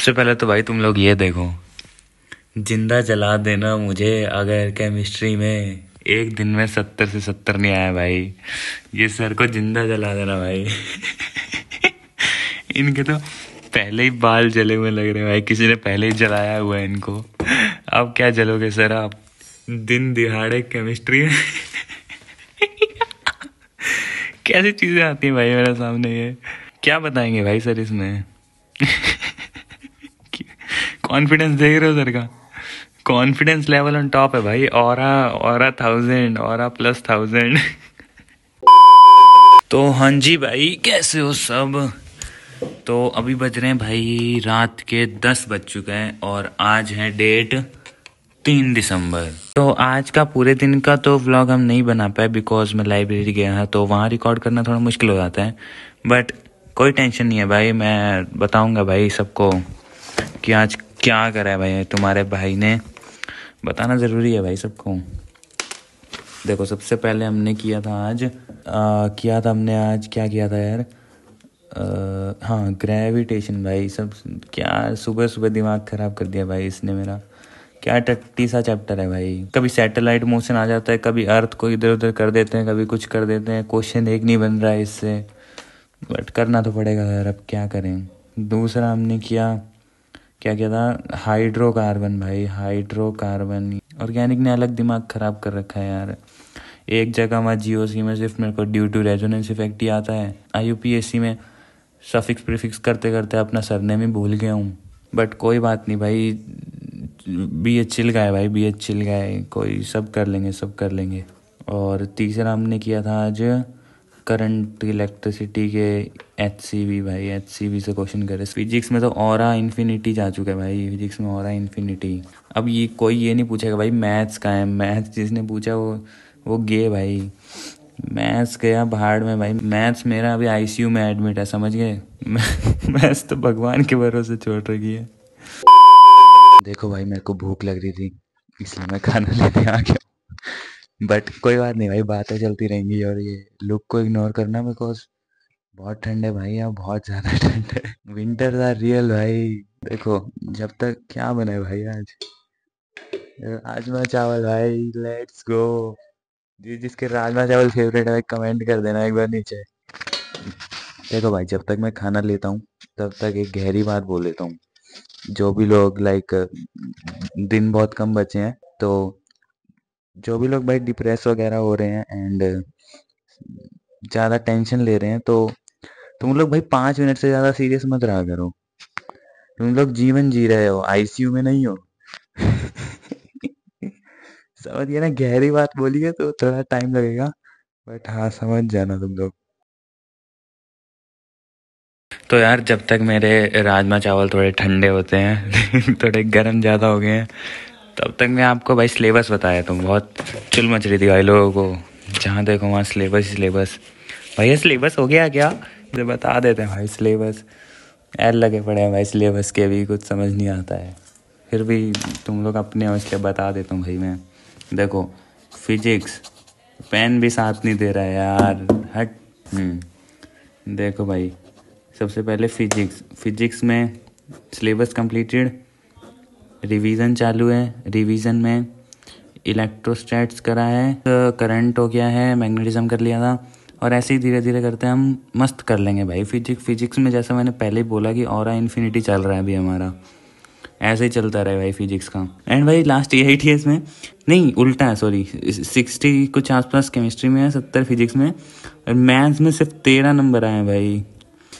सबसे पहले तो भाई तुम लोग ये देखो जिंदा जला देना मुझे अगर केमिस्ट्री में एक दिन में सत्तर से सत्तर नहीं आया भाई ये सर को जिंदा जला देना भाई इनके तो पहले ही बाल जले हुए लग रहे भाई किसी ने पहले ही जलाया हुआ है इनको अब क्या जलोगे सर आप दिन दिहाड़े केमिस्ट्री में कैसी चीज़ें आती हैं भाई मेरे सामने ये क्या बताएंगे भाई सर इसमें कॉन्फिडेंस देख रहे हो सर का कॉन्फिडेंस लेवल ऑन टॉप है भाई और और थाउजेंड और प्लस थाउजेंड तो हाँ जी भाई कैसे हो सब तो अभी बज रहे हैं भाई रात के दस बज चुके हैं और आज है डेट तीन दिसंबर तो आज का पूरे दिन का तो व्लॉग हम नहीं बना पाए बिकॉज मैं लाइब्रेरी गया है तो वहाँ रिकॉर्ड करना थोड़ा मुश्किल हो जाता है बट कोई टेंशन नहीं है भाई मैं बताऊंगा भाई सबको कि आज क्या करा है भाई तुम्हारे भाई ने बताना ज़रूरी है भाई सबको देखो सबसे पहले हमने किया था आज आ, किया था हमने आज क्या किया था यार आ, हाँ ग्रेविटेशन भाई सब क्या सुबह सुबह दिमाग ख़राब कर दिया भाई इसने मेरा क्या टट्टी सा चैप्टर है भाई कभी सैटेलाइट मोशन आ जाता है कभी अर्थ को इधर उधर कर देते हैं कभी कुछ कर देते हैं क्वेश्चन एक नहीं बन रहा है इससे बट करना तो पड़ेगा यार अब क्या करें दूसरा हमने किया क्या क्या था हाइड्रोकार्बन भाई हाइड्रोकार्बन ऑर्गेनिक ने अलग दिमाग ख़राब कर रखा है यार एक जगह वहाँ जियो सी में सिर्फ मेरे को ड्यू टू रेजोनेंस इफेक्ट ही आता है I U P S C में सफिक्स प्रिफिक्स करते करते अपना सरनेम ही भूल गया हूँ बट कोई बात नहीं भाई बी एच चिल गए भाई बी एच चिल गए कोई सब कर लेंगे सब कर लेंगे और तीसरा हमने किया था आज करंट इलेक्ट्रिसिटी के एच सी भाई एच सी से क्वेश्चन करे फिजिक्स में तो और इन्फिनिटी जा चुका है भाई फिजिक्स में और इन्फिनिटी अब ये कोई ये नहीं पूछेगा भाई मैथ्स का है मैथ्स जिसने पूछा वो वो गे भाई मैथ्स गया भाड़ में भाई मैथ्स मेरा अभी आईसीयू में एडमिट है समझ गए मैथ्स तो भगवान के भरोसे छोड़ रही है देखो भाई मेरे को भूख लग रही थी इसलिए मैं खाना लेते आ गया बट कोई बात नहीं भाई बातें चलती रहेंगी और ये लुक को इग्नोर करना बिकॉज बहुत ठंड है भाई यहाँ बहुत ज़्यादा ठंड है विंटर आर रियल भाई देखो जब तक क्या बना है भाई आज राजमा चावल भाई लेट्स गो जिस जिसके राजमा चावल फेवरेट है कमेंट कर देना एक बार नीचे देखो भाई जब तक मैं खाना लेता हूँ तब तक एक गहरी बात बोल लेता हूँ जो भी लोग लाइक दिन बहुत कम बचे हैं तो जो भी लोग भाई डिप्रेस वगैरह हो रहे हैं एंड ज़्यादा टेंशन ले रहे हैं तो तुम लोग भाई पांच मिनट से ज़्यादा सीरियस मत रहा करो तुम लोग जीवन जी रहे हो आईसीयू में नहीं हो गया ना गहरी बात बोली है तो थोड़ा टाइम लगेगा बट हाँ समझ जाना तुम लोग तो यार जब तक मेरे राजमा चावल थोड़े ठंडे होते हैं थोड़े गर्म ज़्यादा हो गए हैं तब तक मैं आपको भाई सिलेबस बताया तुम तो बहुत चुल मच रही थी भाई लोगों को जहाँ देखो वहाँ सिलेबस ही सिलेबस भैया सिलेबस हो गया क्या मुझे बता देते हैं भाई सिलेबस ऐल लगे पड़े हैं भाई सिलेबस के भी कुछ समझ नहीं आता है फिर भी तुम लोग अपने इसलिए बता देता हूँ भाई मैं देखो फिजिक्स पेन भी साथ नहीं दे रहा है यार हट हम्म। देखो भाई सबसे पहले फिजिक्स फिजिक्स में सिलेबस कंप्लीटेड रिवीजन चालू है रिवीजन में इलेक्ट्रोस्टैट्स करा है करंट हो गया है मैग्नेटिज्म कर लिया था और ऐसे ही धीरे धीरे करते हम मस्त कर लेंगे भाई फिजिक्स फिजिक्स में जैसा मैंने पहले ही बोला कि और इन्फिनिटी चल रहा है अभी हमारा ऐसे ही चलता रहे भाई फिजिक्स का एंड भाई लास्ट ई आई में नहीं उल्टा है सॉरी सिक्सटी कुछ आसपास केमिस्ट्री में है सत्तर फिजिक्स में और मैथ्स में सिर्फ तेरह नंबर आए हैं भाई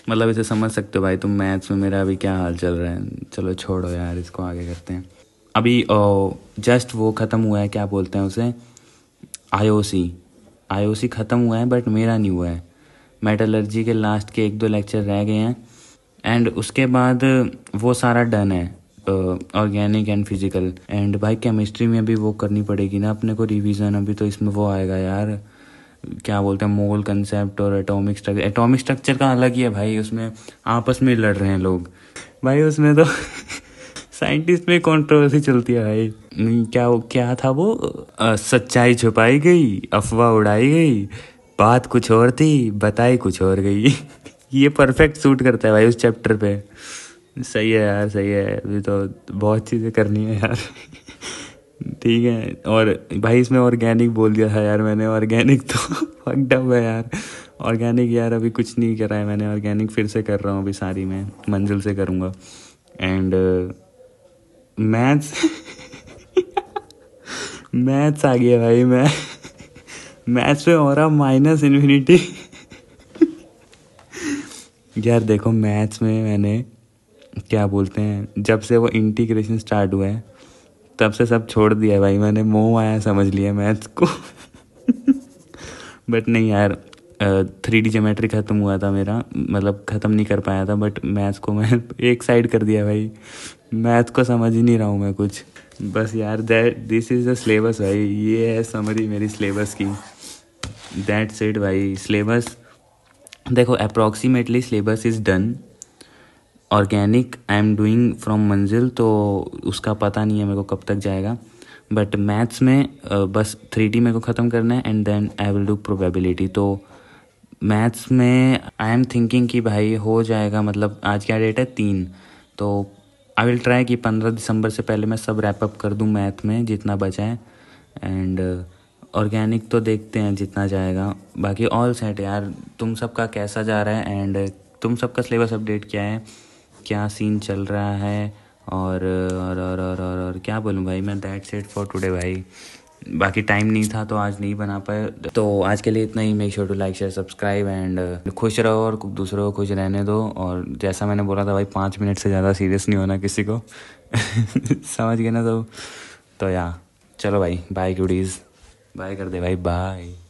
मतलब इसे समझ सकते हो भाई तुम मैथ्स में मेरा अभी क्या हाल चल रहा है चलो छोड़ो यार इसको आगे करते हैं अभी जस्ट वो ख़त्म हुआ है क्या बोलते हैं उसे आईओसी आईओसी ख़त्म हुआ है बट मेरा नहीं हुआ है मेटलर्जी के लास्ट के एक दो लेक्चर रह गए हैं एंड उसके बाद वो सारा डन है ऑर्गेनिक एंड फिजिकल एंड भाई केमिस्ट्री में भी वो करनी पड़ेगी ना अपने को रिवीजन अभी तो इसमें वो आएगा यार क्या बोलते हैं मोल कंसेप्ट और एटॉमिक स्ट्रक्चर एटॉमिक स्ट्रक्चर का अलग ही है भाई उसमें आपस में लड़ रहे हैं लोग भाई उसमें तो साइंटिस्ट में कंट्रोवर्सी चलती है भाई क्या क्या था वो आ, सच्चाई छुपाई गई अफवाह उड़ाई गई बात कुछ और थी बताई कुछ और गई ये परफेक्ट सूट करता है भाई उस चैप्टर पे सही है यार सही है अभी तो बहुत चीज़ें करनी है यार ठीक है और भाई इसमें ऑर्गेनिक बोल दिया था यार मैंने ऑर्गेनिक तो फकड डब है यार ऑर्गेनिक यार अभी कुछ नहीं करा है मैंने ऑर्गेनिक फिर से कर रहा हूँ अभी सारी मैं मंजिल से करूँगा एंड मैथ्स मैथ्स आ गया भाई मैं मैथ्स में हो रहा माइनस इन्फिनिटी यार देखो मैथ्स में मैंने क्या बोलते हैं जब से वो इंटीग्रेशन स्टार्ट हुआ है तब से सब छोड़ दिया भाई मैंने मोह आया समझ लिया मैथ्स को बट नहीं यार थ्री डी जोमेट्री ख़त्म हुआ था मेरा मतलब ख़त्म नहीं कर पाया था बट मैथ्स को मैं एक साइड कर दिया भाई मैथ को समझ ही नहीं रहा हूँ मैं कुछ बस यार that this is the syllabus भाई ये है समरी मेरी सिलेबस की दैट्स इट भाई सिलेबस देखो approximately syllabus is done organic I am doing from मंजिल तो उसका पता नहीं है मेरे को कब तक जाएगा बट मैथ्स में बस थ्री डी मेरे को ख़त्म करना है and then I will do probability तो मैथ्स में आई एम थिंकिंग कि भाई हो जाएगा मतलब आज क्या डेट है तीन तो आई विल ट्राई कि पंद्रह दिसंबर से पहले मैं सब रैप अप कर दूँ मैथ में जितना बचा है एंड ऑर्गेनिक तो देखते हैं जितना जाएगा बाकी ऑल सेट यार तुम सबका कैसा जा रहा है एंड तुम सबका सिलेबस अपडेट क्या है क्या सीन चल रहा है और और और और और, और क्या बोलूँ भाई मैं दैट्स इट फॉर टुडे भाई बाकी टाइम नहीं था तो आज नहीं बना पाए तो आज के लिए इतना ही make sure to like share subscribe and खुश रहो और दूसरों को खुश रहने दो और जैसा मैंने बोला था भाई पाँच मिनट से ज़्यादा सीरियस नहीं होना किसी को समझ गए ना तो तो या चलो भाई बाय गुडीज़ बाय कर दे भाई बाय